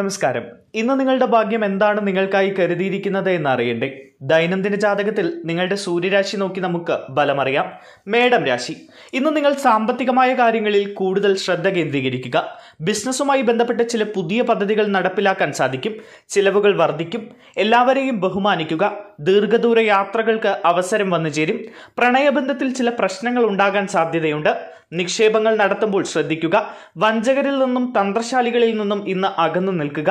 നമസ്കാരം ഇന്ന് നിങ്ങളുടെ ഭാഗ്യം എന്താണ് നിങ്ങൾക്കായി കരുതിയിരിക്കുന്നത് എന്നറിയണ്ടേ ദൈനംദിന ജാതകത്തിൽ നിങ്ങളുടെ സൂര്യരാശി നോക്കി നമുക്ക് ബലമറിയാം മേഡം രാശി ഇന്ന് നിങ്ങൾ സാമ്പത്തികമായ കാര്യങ്ങളിൽ കൂടുതൽ ശ്രദ്ധ കേന്ദ്രീകരിക്കുക ബിസിനസ്സുമായി ബന്ധപ്പെട്ട ചില പുതിയ പദ്ധതികൾ നടപ്പിലാക്കാൻ സാധിക്കും ചിലവുകൾ വർദ്ധിക്കും എല്ലാവരെയും ബഹുമാനിക്കുക ദീർഘദൂര യാത്രകൾക്ക് അവസരം വന്നു ചേരും പ്രണയബന്ധത്തിൽ ചില പ്രശ്നങ്ങൾ ഉണ്ടാകാൻ സാധ്യതയുണ്ട് നിക്ഷേപങ്ങൾ നടത്തുമ്പോൾ ശ്രദ്ധിക്കുക വഞ്ചകരിൽ നിന്നും തന്ത്രശാലികളിൽ നിന്നും ഇന്ന് അകന്നു നിൽക്കുക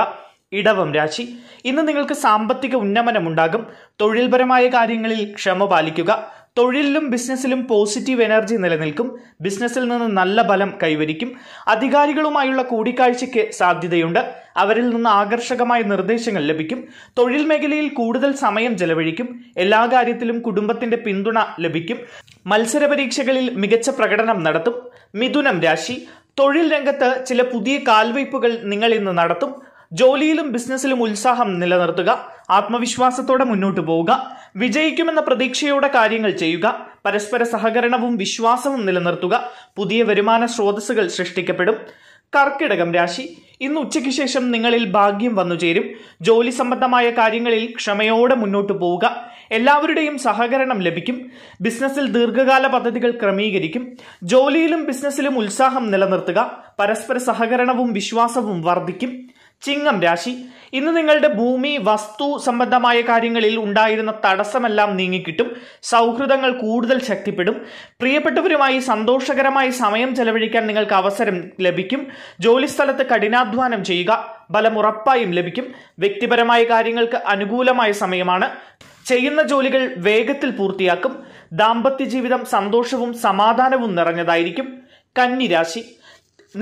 ഇടവം രാശി ഇന്ന് നിങ്ങൾക്ക് സാമ്പത്തിക ഉന്നമനമുണ്ടാകും തൊഴിൽപരമായ കാര്യങ്ങളിൽ ക്ഷമ പാലിക്കുക തൊഴിലിലും ബിസിനസ്സിലും പോസിറ്റീവ് എനർജി നിലനിൽക്കും ബിസിനസ്സിൽ നിന്ന് നല്ല ഫലം കൈവരിക്കും അധികാരികളുമായുള്ള കൂടിക്കാഴ്ചയ്ക്ക് സാധ്യതയുണ്ട് അവരിൽ നിന്ന് ആകർഷകമായ നിർദ്ദേശങ്ങൾ ലഭിക്കും തൊഴിൽ മേഖലയിൽ കൂടുതൽ സമയം ചെലവഴിക്കും എല്ലാ കാര്യത്തിലും കുടുംബത്തിന്റെ പിന്തുണ ലഭിക്കും മത്സര പരീക്ഷകളിൽ മികച്ച പ്രകടനം നടത്തും മിഥുനം രാശി തൊഴിൽ രംഗത്ത് ചില പുതിയ കാൽവയ്പ്പുകൾ നിങ്ങൾ ഇന്ന് നടത്തും ജോലിയിലും ബിസിനസ്സിലും ഉത്സാഹം നിലനിർത്തുക ആത്മവിശ്വാസത്തോടെ മുന്നോട്ടു പോവുക വിജയിക്കുമെന്ന പ്രതീക്ഷയോടെ കാര്യങ്ങൾ ചെയ്യുക പരസ്പര സഹകരണവും വിശ്വാസവും നിലനിർത്തുക പുതിയ വരുമാന സ്രോതസ്സുകൾ സൃഷ്ടിക്കപ്പെടും കർക്കിടകം രാശി ഇന്ന് ഉച്ചയ്ക്ക് ശേഷം നിങ്ങളിൽ ഭാഗ്യം വന്നു ചേരും ജോലി സംബന്ധമായ കാര്യങ്ങളിൽ ക്ഷമയോടെ മുന്നോട്ടു പോവുക എല്ലാവരുടെയും സഹകരണം ലഭിക്കും ബിസിനസ്സിൽ ദീർഘകാല പദ്ധതികൾ ക്രമീകരിക്കും ജോലിയിലും ബിസിനസ്സിലും ഉത്സാഹം നിലനിർത്തുക പരസ്പര സഹകരണവും വിശ്വാസവും വർദ്ധിക്കും ചിങ്ങം രാശി ഇന്ന് നിങ്ങളുടെ ഭൂമി വസ്തു സംബന്ധമായ കാര്യങ്ങളിൽ ഉണ്ടായിരുന്ന തടസ്സമെല്ലാം നീങ്ങിക്കിട്ടും സൗഹൃദങ്ങൾ കൂടുതൽ ശക്തിപ്പെടും പ്രിയപ്പെട്ടവരുമായി സന്തോഷകരമായ സമയം ചെലവഴിക്കാൻ നിങ്ങൾക്ക് അവസരം ലഭിക്കും ജോലിസ്ഥലത്ത് കഠിനാധ്വാനം ചെയ്യുക ഫലം ഉറപ്പായും ലഭിക്കും വ്യക്തിപരമായ കാര്യങ്ങൾക്ക് അനുകൂലമായ സമയമാണ് ചെയ്യുന്ന ജോലികൾ വേഗത്തിൽ പൂർത്തിയാക്കും ദാമ്പത്യ ജീവിതം സന്തോഷവും സമാധാനവും നിറഞ്ഞതായിരിക്കും കന്നിരാശി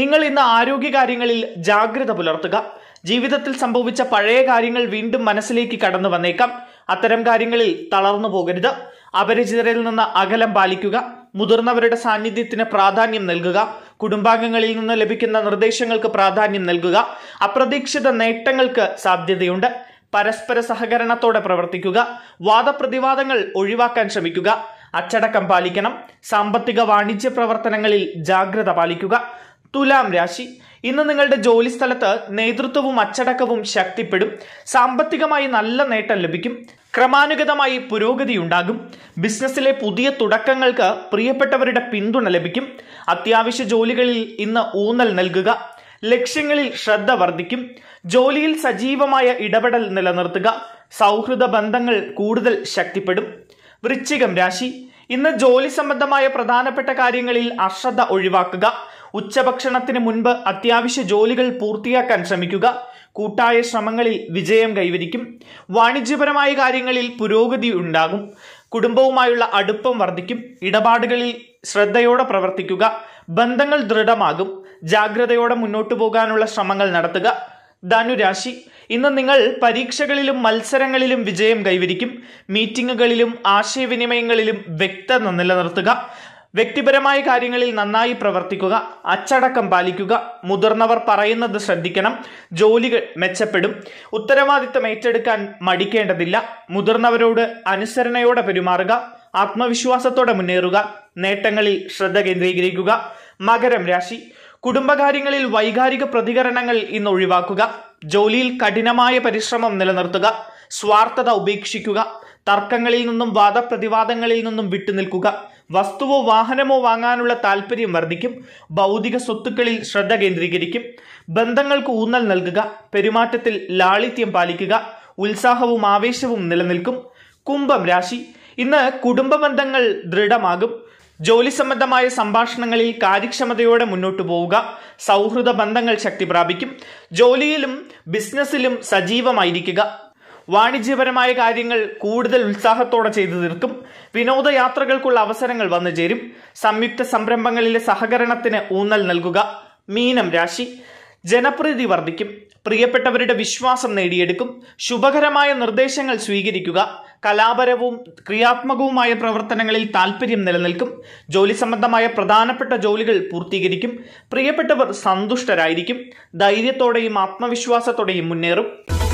നിങ്ങൾ ഇന്ന് ആരോഗ്യകാര്യങ്ങളിൽ ജാഗ്രത പുലർത്തുക ജീവിതത്തിൽ സംഭവിച്ച പഴയ കാര്യങ്ങൾ വീണ്ടും മനസ്സിലേക്ക് കടന്നു വന്നേക്കാം അത്തരം കാര്യങ്ങളിൽ തളർന്നു പോകരുത് അപരിചിതരിൽ നിന്ന് അകലം പാലിക്കുക മുതിർന്നവരുടെ സാന്നിധ്യത്തിന് പ്രാധാന്യം നൽകുക കുടുംബാംഗങ്ങളിൽ നിന്ന് ലഭിക്കുന്ന നിർദ്ദേശങ്ങൾക്ക് പ്രാധാന്യം നൽകുക അപ്രതീക്ഷിത നേട്ടങ്ങൾക്ക് സാധ്യതയുണ്ട് പരസ്പര സഹകരണത്തോടെ പ്രവർത്തിക്കുക വാദപ്രതിവാദങ്ങൾ ഒഴിവാക്കാൻ ശ്രമിക്കുക അച്ചടക്കം പാലിക്കണം സാമ്പത്തിക വാണിജ്യ പ്രവർത്തനങ്ങളിൽ ജാഗ്രത പാലിക്കുക തുലാം രാശി ഇന്ന് നിങ്ങളുടെ ജോലി സ്ഥലത്ത് നേതൃത്വവും അച്ചടക്കവും ശക്തിപ്പെടും സാമ്പത്തികമായി നല്ല നേട്ടം ലഭിക്കും ക്രമാനുഗതമായി പുരോഗതി ഉണ്ടാകും ബിസിനസ്സിലെ പുതിയ തുടക്കങ്ങൾക്ക് പ്രിയപ്പെട്ടവരുടെ പിന്തുണ ലഭിക്കും അത്യാവശ്യ ജോലികളിൽ ഇന്ന് ഊന്നൽ നൽകുക ലക്ഷ്യങ്ങളിൽ ശ്രദ്ധ വർദ്ധിക്കും ജോലിയിൽ സജീവമായ ഇടപെടൽ നിലനിർത്തുക സൗഹൃദ ബന്ധങ്ങൾ കൂടുതൽ ശക്തിപ്പെടും വൃശ്ചികം രാശി ഇന്ന് ജോലി സംബന്ധമായ പ്രധാനപ്പെട്ട കാര്യങ്ങളിൽ അശ്രദ്ധ ഒഴിവാക്കുക ഉച്ചഭക്ഷണത്തിന് മുൻപ് അത്യാവശ്യ ജോലികൾ പൂർത്തിയാക്കാൻ ശ്രമിക്കുക കൂട്ടായ ശ്രമങ്ങളിൽ വിജയം കൈവരിക്കും വാണിജ്യപരമായ കാര്യങ്ങളിൽ പുരോഗതി ഉണ്ടാകും കുടുംബവുമായുള്ള അടുപ്പം വർദ്ധിക്കും ഇടപാടുകളിൽ ശ്രദ്ധയോടെ പ്രവർത്തിക്കുക ബന്ധങ്ങൾ ദൃഢമാകും ജാഗ്രതയോടെ മുന്നോട്ടു പോകാനുള്ള ശ്രമങ്ങൾ നടത്തുക ധനുരാശി ഇന്ന് നിങ്ങൾ പരീക്ഷകളിലും മത്സരങ്ങളിലും വിജയം കൈവരിക്കും മീറ്റിങ്ങുകളിലും ആശയവിനിമയങ്ങളിലും വ്യക്തത നിലനിർത്തുക വ്യക്തിപരമായ കാര്യങ്ങളിൽ നന്നായി പ്രവർത്തിക്കുക അച്ചടക്കം പാലിക്കുക മുതിർന്നവർ പറയുന്നത് ശ്രദ്ധിക്കണം ജോലികൾ മെച്ചപ്പെടും ഉത്തരവാദിത്തം ഏറ്റെടുക്കാൻ മടിക്കേണ്ടതില്ല മുതിർന്നവരോട് അനുസരണയോടെ പെരുമാറുക ആത്മവിശ്വാസത്തോടെ മുന്നേറുക നേട്ടങ്ങളിൽ ശ്രദ്ധ കേന്ദ്രീകരിക്കുക മകരം രാശി കുടുംബകാര്യങ്ങളിൽ വൈകാരിക പ്രതികരണങ്ങൾ ഇന്ന് ഒഴിവാക്കുക ജോലിയിൽ കഠിനമായ പരിശ്രമം നിലനിർത്തുക സ്വാർത്ഥത ഉപേക്ഷിക്കുക തർക്കങ്ങളിൽ നിന്നും വാദപ്രതിവാദങ്ങളിൽ നിന്നും വിട്ടുനിൽക്കുക വസ്തുവോ വാഹനമോ വാങ്ങാനുള്ള താല്പര്യം വർദ്ധിക്കും ഭൗതിക സ്വത്തുക്കളിൽ ശ്രദ്ധ കേന്ദ്രീകരിക്കും ബന്ധങ്ങൾക്ക് ഊന്നൽ നൽകുക പെരുമാറ്റത്തിൽ ലാളിത്യം പാലിക്കുക ഉത്സാഹവും ആവേശവും നിലനിൽക്കും കുംഭം രാശി ഇന്ന് കുടുംബ ബന്ധങ്ങൾ ദൃഢമാകും ജോലി സംബന്ധമായ സംഭാഷണങ്ങളിൽ കാര്യക്ഷമതയോടെ മുന്നോട്ടു പോവുക സൗഹൃദ ബന്ധങ്ങൾ ശക്തി പ്രാപിക്കും ജോലിയിലും ബിസിനസ്സിലും സജീവമായിരിക്കുക വാണിജ്യപരമായ കാര്യങ്ങൾ കൂടുതൽ ഉത്സാഹത്തോടെ ചെയ്തു തീർക്കും വിനോദയാത്രകൾക്കുള്ള അവസരങ്ങൾ വന്നുചേരും സംയുക്ത സംരംഭങ്ങളിലെ സഹകരണത്തിന് ഊന്നൽ നൽകുക മീനം രാശി ജനപ്രീതി വർദ്ധിക്കും പ്രിയപ്പെട്ടവരുടെ വിശ്വാസം നേടിയെടുക്കും ശുഭകരമായ നിർദ്ദേശങ്ങൾ സ്വീകരിക്കുക കലാപരവും ക്രിയാത്മകവുമായ പ്രവർത്തനങ്ങളിൽ താല്പര്യം നിലനിൽക്കും ജോലി സംബന്ധമായ പ്രധാനപ്പെട്ട ജോലികൾ പൂർത്തീകരിക്കും പ്രിയപ്പെട്ടവർ സന്തുഷ്ടരായിരിക്കും ധൈര്യത്തോടെയും ആത്മവിശ്വാസത്തോടെയും മുന്നേറും